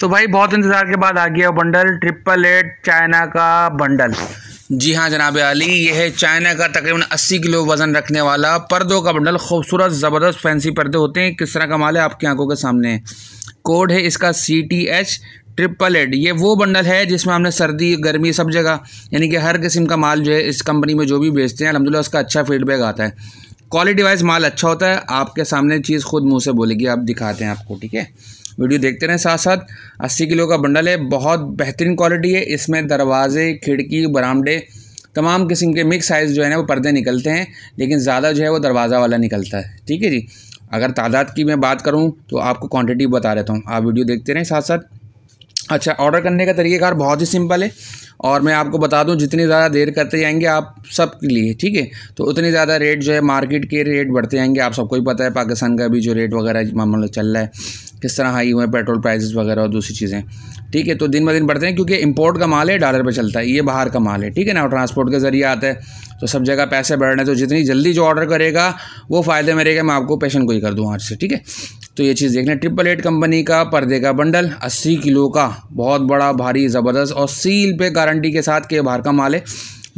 तो भाई बहुत इंतज़ार के बाद आ गया बंडल ट्रिपल एट चाइना का बंडल जी हाँ जनाब अली यह है चाइना का तकरीबन 80 किलो वज़न रखने वाला पर्दों का बंडल खूबसूरत ज़बरदस्त फैंसी पर्दे होते हैं किस तरह का माल है आपकी आंखों के सामने है कोड है इसका C T H triple eight ये वो बंडल है जिसमें हमने सर्दी गर्मी सब जगह यानी कि हर किस्म का माल जो है इस कंपनी में जो भी बेचते हैं अलहमदिल्ला उसका अच्छा फीडबैक आता है क्वालिटी वाइज माल अच्छा होता है आपके सामने चीज़ खुद मुँह से बोलेगी आप दिखाते हैं आपको ठीक है वीडियो देखते रहें साथ साथ अस्सी किलो का बंडल है बहुत बेहतरीन क्वालिटी है इसमें दरवाजे खिड़की बरामडे तमाम किस्म के मिक्स साइज़ जो है ना वो पर्दे निकलते हैं लेकिन ज़्यादा जो है वो दरवाज़ा वाला निकलता है ठीक है जी अगर तादाद की मैं बात करूँ तो आपको क्वान्टिटी बता देता हूँ आप वीडियो देखते रहें साथ साथ अच्छा ऑर्डर करने का तरीक़ेकार बहुत ही सिंपल है और मैं आपको बता दूं जितनी ज़्यादा देर करते जाएंगे आप सब के लिए ठीक है तो उतने ज़्यादा रेट जो है मार्केट के रेट बढ़ते जाएंगे आप सबको ही पता है पाकिस्तान का भी जो रेट वगैरह मामला चल रहा है किस तरह हाई हुए हैं पेट्रोल प्राइसेस वगैरह और दूसरी चीज़ें ठीक है तो दिन ब दिन बढ़ते हैं क्योंकि इंपोर्ट का माल है डॉलर पे चलता है ये बाहर का माल है ठीक है ना ट्रांसपोर्ट के ज़रिए आता है तो सब जगह पैसे बढ़ रहे हैं तो जितनी जल्दी जो ऑर्डर करेगा वो फ़ायदे में रहेगा मैं आपको पेशन को ही कर दूँ आज से ठीक है तो ये चीज़ देखना ट्रिपल एट कंपनी का पर्दे का बंडल अस्सी किलो का बहुत बड़ा भारी ज़बरदस्त और सील पे गारंटी के साथ के बाहर का माल है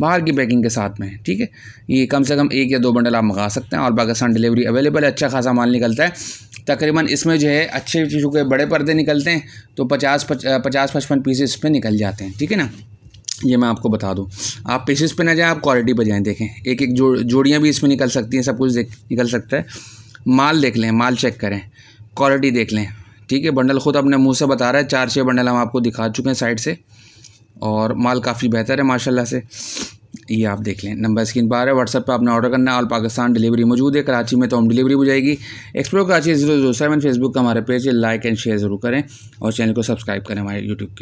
बाहर की पैकिंग के साथ में ठीक है ये कम से कम एक या दो बंडल आप मंगा सकते हैं और पाकिस्तान डिलीवरी अवेलेबल है अच्छा खासा माल निकलता है तकरीबन इसमें जो है अच्छे चूँकि बड़े पर्दे निकलते हैं तो पचास पचास पचपन पीसेस पे निकल जाते हैं ठीक है ना ये मैं आपको बता दूँ आप पीसेस पे ना जाएं आप क्वालिटी पे जाएं देखें एक एक जो, जोड़ियाँ भी इसमें निकल सकती हैं सब कुछ देख निकल सकता है माल देख लें माल चेक करें क्वालिटी देख लें ठीक है बंडल ख़ुद अपने मुँह से बता रहा है चार छः बंडल हम आपको दिखा चुके हैं साइड से और माल काफ़ी बेहतर है माशाल्लाह से ये आप देख लें नंबर स्क्रीन पर आ रहा है व्हाट्सअप पर आपने ऑर्डर करना है और पाकिस्तान डिलीवरी मौजूद है कराची में तो होम डिलीवरी हो जाएगी explore Karachi zero zero seven Facebook का हमारे पेज है लाइक एंड शेयर ज़रूर करें और चैनल को सब्सक्राइब करें हमारे यूट्यूब के